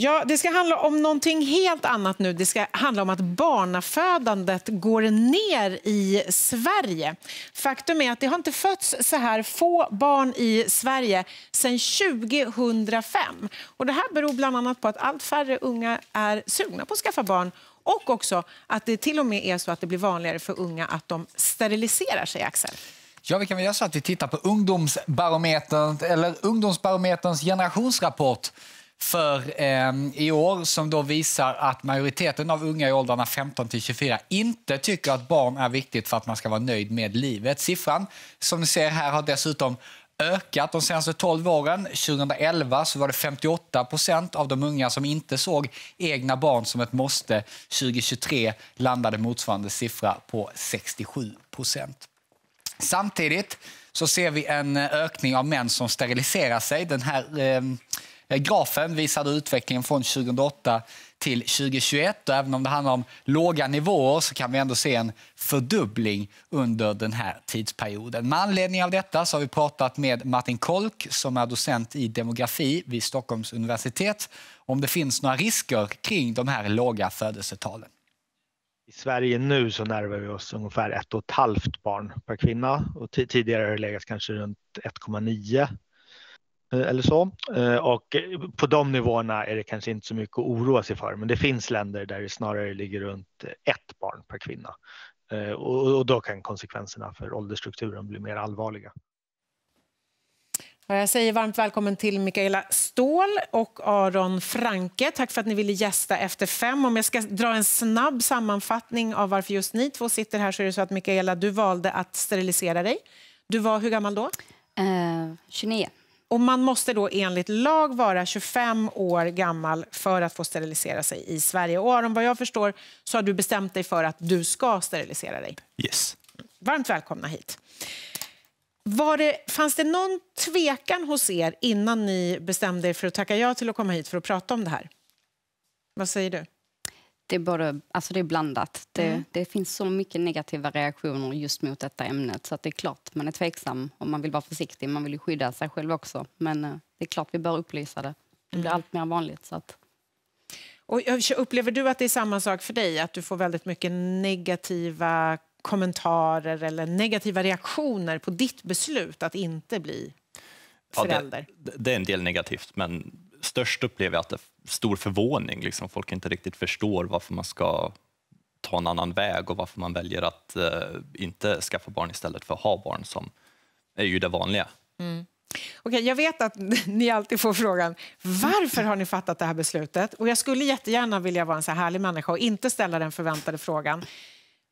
Ja, det ska handla om någonting helt annat nu. Det ska handla om att barnafödandet går ner i Sverige. Faktum är att det har inte fötts så här få barn i Sverige sedan 2005. Och det här beror bland annat på att allt färre unga är sugna på att skaffa barn och också att det till och med är så att det blir vanligare för unga att de steriliserar sig, Axel. Ja, vi kan väl göra så att vi tittar på ungdomsbarometern, eller Ungdomsbarometerns generationsrapport för eh, i år som då visar att majoriteten av unga i åldrarna 15 till 24 inte tycker att barn är viktigt för att man ska vara nöjd med livet. Siffran som ni ser här har dessutom ökat de senaste 12 åren. 2011 så var det 58 procent av de unga som inte såg egna barn som ett måste. 2023 landade motsvarande siffra på 67 procent. Samtidigt så ser vi en eh, ökning av män som steriliserar sig. Den här eh, Eh, grafen visade utvecklingen från 2008 till 2021 och även om det handlar om låga nivåer så kan vi ändå se en fördubbling under den här tidsperioden. Med anledning av detta så har vi pratat med Martin Kolk som är docent i demografi vid Stockholms universitet om det finns några risker kring de här låga födelsetalen. I Sverige nu så närmar vi oss ungefär ett och ett halvt barn per kvinna och tidigare har det legat kanske runt 1,9 Eh, eller så. Eh, och eh, på de nivåerna är det kanske inte så mycket att oroa sig för, men det finns länder där det snarare ligger runt ett barn per kvinna och då kan konsekvenserna för åldersstrukturen bli mer allvarliga. Jag säger varmt välkommen till Mikaela Ståhl och Aron Franke. Tack för att ni ville gästa Efter fem. Om jag ska dra en snabb sammanfattning av varför just ni två sitter här så är det så att Mikaela, du valde att sterilisera dig. Du var hur gammal då? Uh, 29. Och man måste då enligt lag vara 25 år gammal för att få sterilisera sig i Sverige. Och Aron, vad jag förstår så har du bestämt dig för att du ska sterilisera dig. Yes. Varmt välkomna hit. Var det, fanns det någon tvekan hos er innan ni bestämde er för att tacka ja till att komma hit för att prata om det här? Vad säger du? det är, både, alltså det är blandat. Det, mm. det, finns så mycket negativa reaktioner just mot detta ämnet så att det är klart man är tveksam och man vill vara försiktig. Man vill ju skydda sig själv också. Men eh, det är klart vi bör upplysa det. Det blir mm. allt mer vanligt. Så att... och eh, upplever du att det är samma sak för dig? Att du får väldigt mycket negativa kommentarer eller negativa reaktioner på ditt beslut att inte bli förälder? Ja, det, det är en del negativt, men störst upplever jag att det stor förvåning. Liksom. Folk inte riktigt förstår varför man ska ta en annan väg och varför man väljer att eh, inte skaffa barn istället för att ha barn, som är ju det vanliga. Mm. Okay, jag vet att ni alltid får frågan varför har ni fattat det här beslutet? Och Jag skulle jättegärna vilja vara en så härlig människa och inte ställa den förväntade frågan.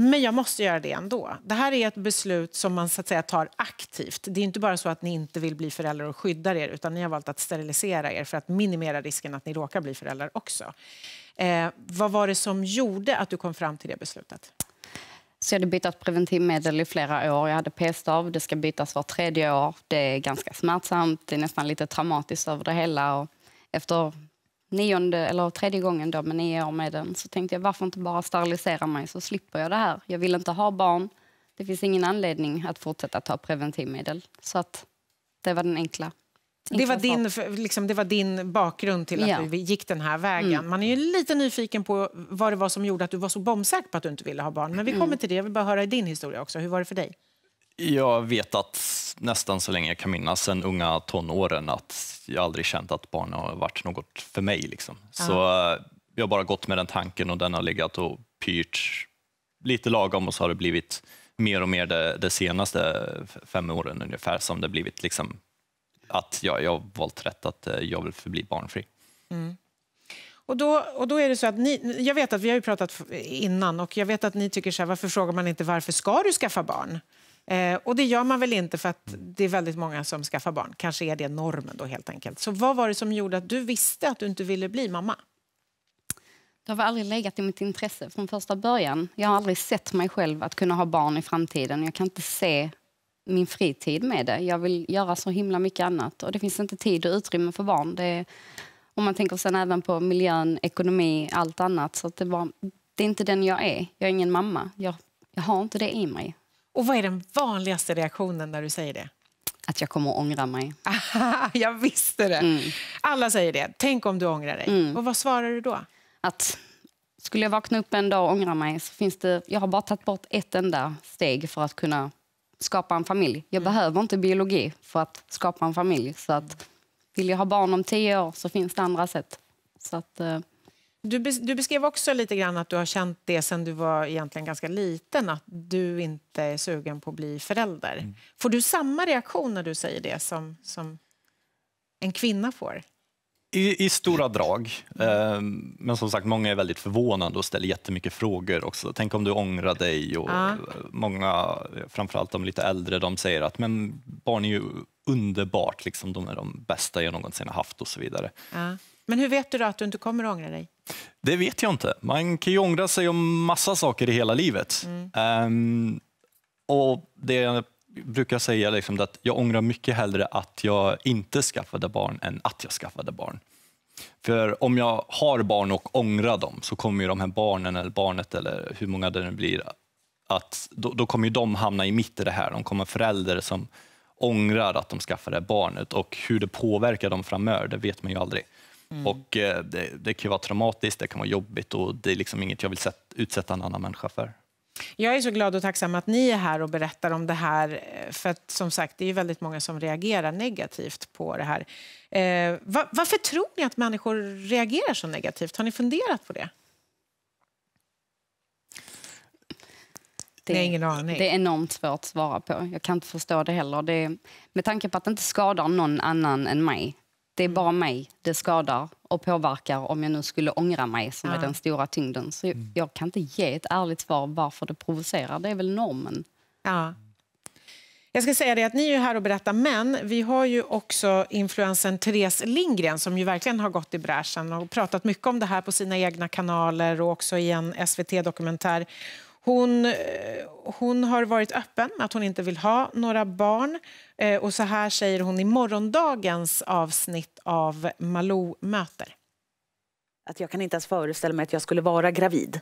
Men jag måste göra det ändå. Det här är ett beslut som man så att säga, tar aktivt. Det är inte bara så att ni inte vill bli föräldrar och skyddar er utan ni har valt att sterilisera er för att minimera risken att ni råkar bli föräldrar också. Eh, vad var det som gjorde att du kom fram till det beslutet? Så jag hade bytt preventivmedel i flera år. Jag hade p-stav, det ska bytas var tredje år. Det är ganska smärtsamt, det är nästan lite traumatiskt över det hela. Och efter nionde eller tredje gången då med nio år med den så tänkte jag varför inte bara sterilisera mig så slipper jag det här. Jag vill inte ha barn. Det finns ingen anledning att fortsätta ta preventivmedel. Så att det var den enkla. det var, din, liksom, det var din bakgrund till att ja. du gick den här vägen. Mm. Man är ju lite nyfiken på vad det var som gjorde att du var så bombsäker på att du inte ville ha barn. Men vi mm. kommer mm. till det. Jag vill bara höra din historia också. Hur var det för dig? Jag vet att nästan så länge jag kan minnas, sen unga tonåren, att jag aldrig känt att barn har varit något för mig. Liksom. Så eh, jag har bara gått med den tanken och den har legat och pyrt lite lagom och så har det blivit mer och mer de, de senaste fem åren ungefär som det blivit liksom att jag, jag valt rätt, att eh, jag vill förbli barnfri. Mm. Och då, och då är det så att ni, jag vet att vi har pratat innan och jag vet att ni tycker så här, varför frågar man inte varför ska du skaffa barn? Eh, och det gör man väl inte för att det är väldigt många som skaffar barn. Kanske är det normen då helt enkelt. Så vad var det som gjorde att du visste att du inte ville bli mamma? Det har aldrig legat i mitt intresse från första början. Jag har aldrig sett mig själv att kunna ha barn i framtiden. Jag kan inte se min fritid med det. Jag vill göra så himla mycket annat. Och det finns inte tid och utrymme för barn. Det är, om man tänker sen även på miljön, ekonomi, allt annat. Så det, var, det är inte den jag är. Jag är ingen mamma. Jag, jag har inte det i mig. Och vad är den vanligaste reaktionen när du säger det? Att jag kommer att ångra mig. jag visste det! Mm. Alla säger det. Tänk om du ångrar dig. Mm. Och vad svarar du då? Att skulle jag vakna upp en dag och ångra mig så finns det... Jag har bara tagit bort ett enda steg för att kunna skapa en familj. Jag mm. behöver inte biologi för att skapa en familj. Så att, vill jag ha barn om tio år så finns det andra sätt. Så att, eh, du, du, beskrev också lite grann att du har känt det sen du var egentligen ganska liten, att du inte är sugen på att bli förälder. Mm. Får du samma reaktion när du säger det som, som en kvinna får? I, I, stora drag. Ehm, men som sagt, många är väldigt förvånade och ställer jättemycket frågor också. Tänk om du ångrar dig? Och ja. Många, framförallt de lite äldre, de säger att men barn är ju underbart, liksom, de är de bästa jag någonsin har haft och så vidare. Ja. Men hur vet du då att du inte kommer att ångra dig? Det vet jag inte. Man kan ju ångra sig om massa saker i hela livet. Mm. Um, och det jag brukar säga liksom att jag ångrar mycket hellre att jag inte skaffade barn än att jag skaffade barn. För om jag har barn och ångrar dem så kommer ju de här barnen eller barnet eller hur många det nu blir, att då, då kommer ju de hamna i mitt i det här. De kommer föräldrar som ångrar att de skaffade barnet och hur det påverkar dem framöver, det vet man ju aldrig. Mm. Och eh, det, det, kan vara traumatiskt, det kan vara jobbigt och det är liksom inget jag vill sätt, utsätta en annan människa för. Jag är så glad och tacksam att ni är här och berättar om det här. Eh, för att, som sagt, det är väldigt många som reagerar negativt på det här. Eh, var, varför tror ni att människor reagerar så negativt? Har ni funderat på det? Det, Nej, ingen aning. det är enormt svårt att svara på. Jag kan inte förstå det heller. Det, med tanke på att det inte skadar någon annan än mig det är bara mig det skadar och påverkar om jag nu skulle ångra mig, som ja. är den stora tyngden. Så jag, mm. jag, kan inte ge ett ärligt svar varför det provocerar. Det är väl normen. Ja. Jag ska säga det att ni är här och berättar, men vi har ju också influensen Therese Lindgren som ju verkligen har gått i bräschen och pratat mycket om det här på sina egna kanaler och också i en SVT-dokumentär. Hon, eh, hon har varit öppen med att hon inte vill ha några barn. Eh, och så här säger hon i morgondagens avsnitt av Malou möter. Att jag kan inte ens föreställa mig att jag skulle vara gravid.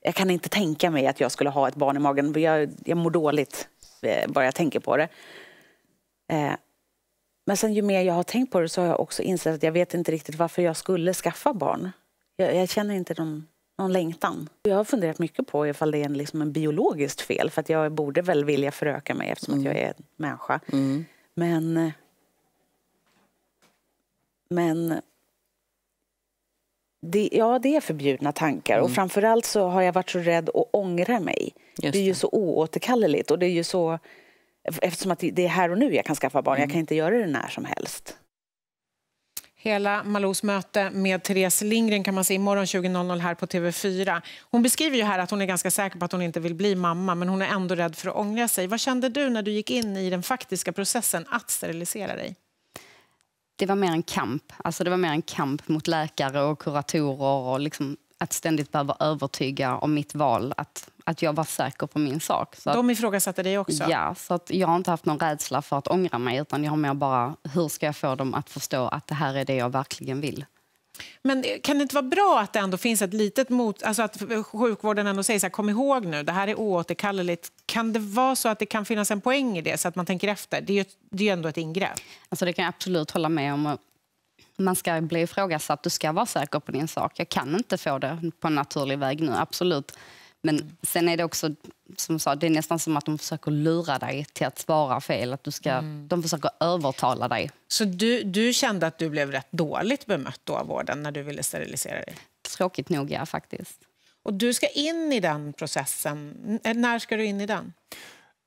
Jag kan inte tänka mig att jag skulle ha ett barn i magen. Jag, jag mår dåligt eh, bara jag tänker på det. Men sen ju mer jag har tänkt på det så har jag också insett att jag vet inte riktigt varför jag skulle skaffa barn. Jag, jag känner inte de någon längtan. Jag har funderat mycket på ifall det är en, liksom en biologiskt fel för att jag borde väl vilja föröka mig eftersom mm. att jag är en människa. Mm. Men... Men... Det, ja, det är förbjudna tankar mm. och framförallt så har jag varit så rädd att ångra mig. Det. det. är ju så oåterkalleligt och det är ju så... Eftersom att det är här och nu jag kan skaffa barn, mm. jag kan inte göra det när som helst. Hela Malous möte med Therese Lindgren kan man se imorgon 20.00 här på TV4. Hon beskriver ju här att hon är ganska säker på att hon inte vill bli mamma men hon är ändå rädd för att ångra sig. Vad kände du när du gick in i den faktiska processen att sterilisera dig? Det var mer en kamp. Alltså det var mer en kamp mot läkare och kuratorer och liksom att ständigt behöva övertyga om mitt val, att, att jag var säker på min sak. Så De ifrågasatte dig också? Ja, så att jag har inte haft någon rädsla för att ångra mig utan jag har mer bara, hur ska jag få dem att förstå att det här är det jag verkligen vill? Men eh, kan det inte vara bra att det ändå finns ett litet mot... Alltså att sjukvården ändå säger så här, kom ihåg nu, det här är oåterkalleligt. Kan det vara så att det kan finnas en poäng i det, så att man tänker efter? Det är ju det är ändå ett ingrepp. Alltså det kan jag absolut hålla med om man ska bli ifrågasatt. Du ska vara säker på din sak. Jag kan inte få det på en naturlig väg nu, absolut. Men sen är det också, som sa, det är nästan som att de försöker lura dig till att svara fel. Att du ska, mm. De försöker övertala dig. Så du, du kände att du blev rätt dåligt bemött då av vården när du ville sterilisera dig? Tråkigt nog, ja, faktiskt. Och du ska in i den processen. När ska du in i den?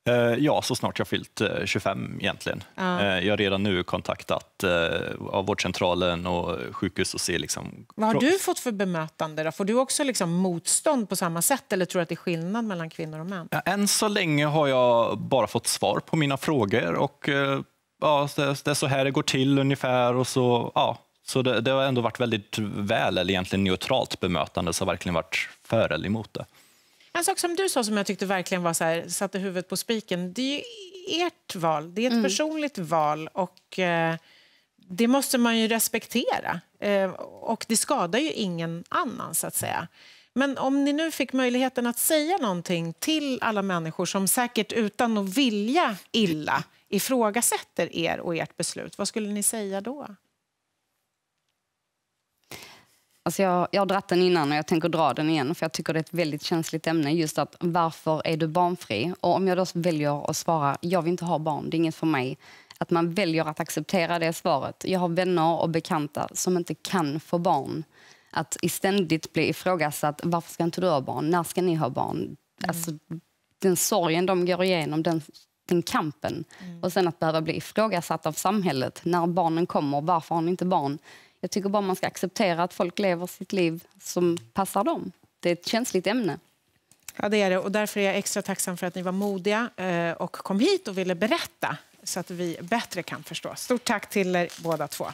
Eh, ja, så snart jag fyllt 25 eh, egentligen. Ja. Eh, jag har redan nu kontaktat av vårdcentralen och sjukhus och ser liksom... Vad har du fått för bemötande? Då? Får du också liksom motstånd på samma sätt eller tror du att det är skillnad mellan kvinnor och män? Ja, än så länge har jag bara fått svar på mina frågor och ja, det är så här det går till ungefär och så, ja. Så det, det har ändå varit väldigt väl, eller egentligen neutralt bemötande, så har verkligen varit för eller emot det. En sak som du sa som jag tyckte verkligen var så här, satte huvudet på spiken. Det är ju ert val, det är ett mm. personligt val och eh, det måste man ju respektera. Eh, och det skadar ju ingen annan så att säga. Men om ni nu fick möjligheten att säga någonting till alla människor som säkert utan att vilja illa ifrågasätter er och ert beslut, vad skulle ni säga då? Alltså jag, jag har dratt den innan och jag tänker dra den igen för jag tycker det är ett väldigt känsligt ämne. Just att varför är du barnfri? Och om jag då väljer att svara jag vill inte ha barn, det är inget för mig. Att man väljer att acceptera det svaret. Jag har vänner och bekanta som inte kan få barn. Att ständigt bli ifrågasatt. Varför ska inte du ha barn? När ska ni ha barn? Mm. Alltså, den sorgen de går igenom, den, den kampen. Mm. Och sen att behöva bli ifrågasatt av samhället. När barnen kommer, varför har ni inte barn? Jag tycker bara man ska acceptera att folk lever sitt liv som passar dem. Det är ett känsligt ämne. Ja, det är det. Och därför är jag extra tacksam för att ni var modiga eh, och kom hit och ville berätta så att vi bättre kan förstå. Stort tack till er båda två.